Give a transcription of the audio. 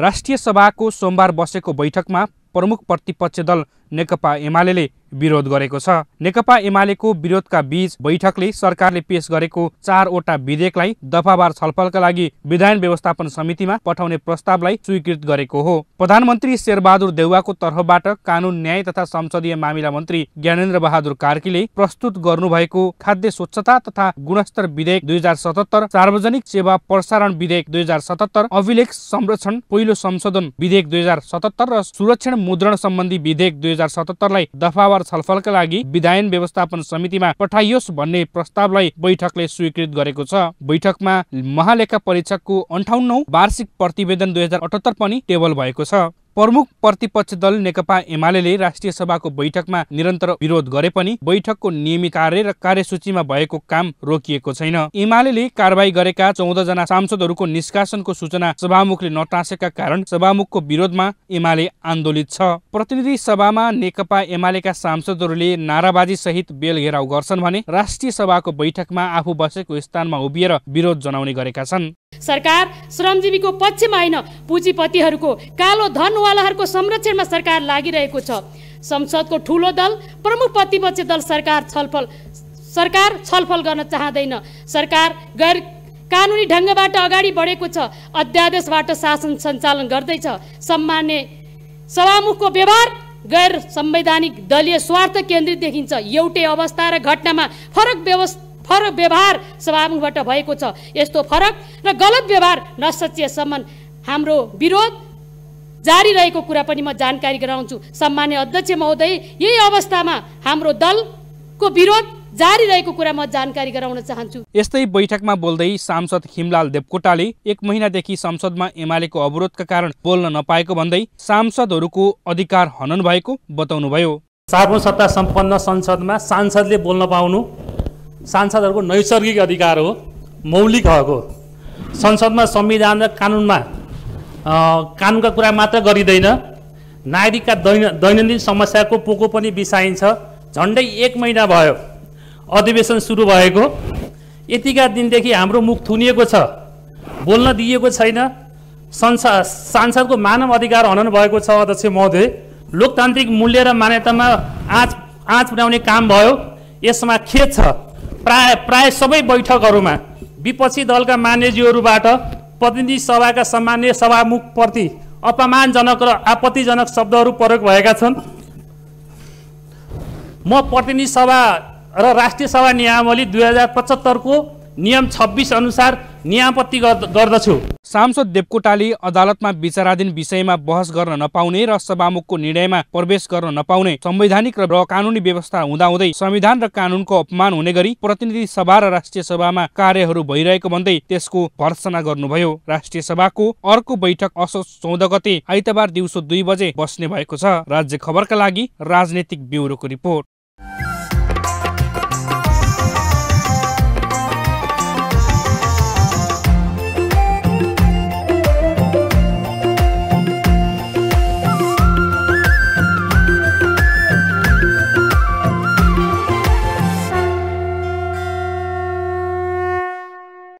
राष्ट्रिय सभाको सोमबार बसेको बैठकमा प्रमुख प्रतिपक्ष दल नेकपा एमाले विरोध गरेको छ नेकपा एमालेको विरोधका बीच बैठकले सरकारले पेश गरेको चारवटा विधेयकलाई दफावार छलफलका लागि विधान व्यवस्थापन समितिमा पठाउने प्रस्तावलाई स्वीकृत गरेको हो प्रधानमन्त्री शेरबहादुर देउवाको तर्फबाट कानुन न्याय तथा संसदीय मामिला मन्त्री ज्ञानेन्द्र बहादुर कार्कीले प्रस्तुत गर्नुभएको खाद्य स्वच्छता तथा गुणस्तर विधेयक दुई हजार सतहत्तर सार्वजनिक सेवा प्रसारण विधेयक दुई हजार सतहत्तर अभिलेख संरक्षण पहिलो संशोधन विधेयक दुई हजार सतहत्तर र सुरक्षण मुद्रण सम्बन्धी विधेयक दुई हजार सतहत्तरलाई दफावार पर छलफलका लागि विधायन व्यवस्थापन समितिमा पठाइयोस् भन्ने प्रस्तावलाई बैठकले स्वीकृत गरेको छ बैठकमा महालेखा परीक्षकको अन्ठाउन्नौ वार्षिक प्रतिवेदन दुई पनि टेबल भएको छ प्रमुख प्रतिपक्ष दल नेकपा एमाले राष्ट्रिय सभाको बैठकमा निरन्तर विरोध गरे पनि बैठकको नियमित कार्य र कार्यसूचीमा भएको काम रोकिएको छैन एमाले कारवाही गरेका जना सांसदहरूको निष्कासनको सूचना सभामुखले नटाँसेका कारण सभामुखको विरोधमा एमाले आन्दोलित छ प्रतिनिधि सभामा नेकपा एमालेका सांसदहरूले नाराबाजी सहित बेल घेराउ गर्छन् भने राष्ट्रिय सभाको बैठकमा आफू बसेको स्थानमा उभिएर विरोध जनाउने गरेका छन् सरकार श्रमजीवीको पक्षमा होइन पुँजीपतिहरूको कालो धनवालाहरूको संरक्षणमा सरकार लागिरहेको छ संसदको ठुलो दल प्रमुख प्रतिपक्ष दल सरकार छलफल सरकार छलफल गर्न चाहँदैन सरकार गैर कानुनी ढङ्गबाट अगाडि बढेको छ अध्यादेशबाट शासन सञ्चालन गर्दैछ सम्मान्य सभामुखको व्यवहार गैर संवैधानिक दलीय स्वार्थ केन्द्रित देखिन्छ एउटै अवस्था र घटनामा फरक व्यवस्था फरक व्यवहार सभामुखबाट भएको छ यस्तो फरक र गलत व्यवहार नसचिएसम्म हाम्रो विरोध जारी रहेको कुरा पनि म जानकारी गराउँछु सम्मान्य अध्यक्ष महोदय यही अवस्थामा हाम्रो दलको विरोध जारी रहेको कुरा म जानकारी गराउन चाहन्छु यस्तै बैठकमा बोल्दै सांसद हिमलाल देवकोटाले एक महिनादेखि संसदमा एमालेको अवरोधका कारण बोल्न नपाएको भन्दै सांसदहरूको अधिकार हनन भएको बताउनुभयो सार्वसत्ता सम्पन्न संसदमा सांसदले बोल्न पाउनु सांसदहरूको नैसर्गिक अधिकार हो मौलिक हक हो संसदमा संविधान र कानुनमा कानुनका कुरा मात्र गरिँदैन नागरिकका दैन दैनन्दिन समस्याको पोको पनि बिसाइन्छ झन्डै एक महिना भयो अधिवेशन सुरु भएको यतिका दिनदेखि हाम्रो मुख थुनिएको छ बोल्न दिइएको छैन संसा सांसदको मानव अधिकार हनन भएको छ अध्यक्ष महोदय लोकतान्त्रिक मूल्य र मान्यतामा आँच आँच पुर्याउने काम भयो यसमा खेद छ प्राय प्राय सबै बैठकहरूमा विपक्षी दलका मान्यज्यूहरूबाट प्रतिनिधि सभाका सामान्य सभामुखप्रति अपमानजनक र आपत्तिजनक शब्दहरू प्रयोग भएका छन् म प्रतिनिधि सभा र राष्ट्रिय सभा नियमावली दुई हजार पचहत्तरको नियम छब्बिस अनुसार नियापत्ति गर्दछु सांसद देवकोटाले अदालतमा विचाराधीन विषयमा बहस गर्न नपाउने र सभामुखको निर्णयमा प्रवेश गर्न नपाउने संवैधानिक र कानुनी व्यवस्था हुँदाहुँदै संविधान र कानुनको अपमान हुने गरी प्रतिनिधि सभा र राष्ट्रिय सभामा कार्यहरू भइरहेको भन्दै त्यसको भर्सना गर्नुभयो राष्ट्रिय सभाको अर्को बैठक असोज चौध गते आइतबार दिउँसो दुई बजे बस्ने भएको छ राज्य खबरका लागि राजनैतिक ब्युरोको रिपोर्ट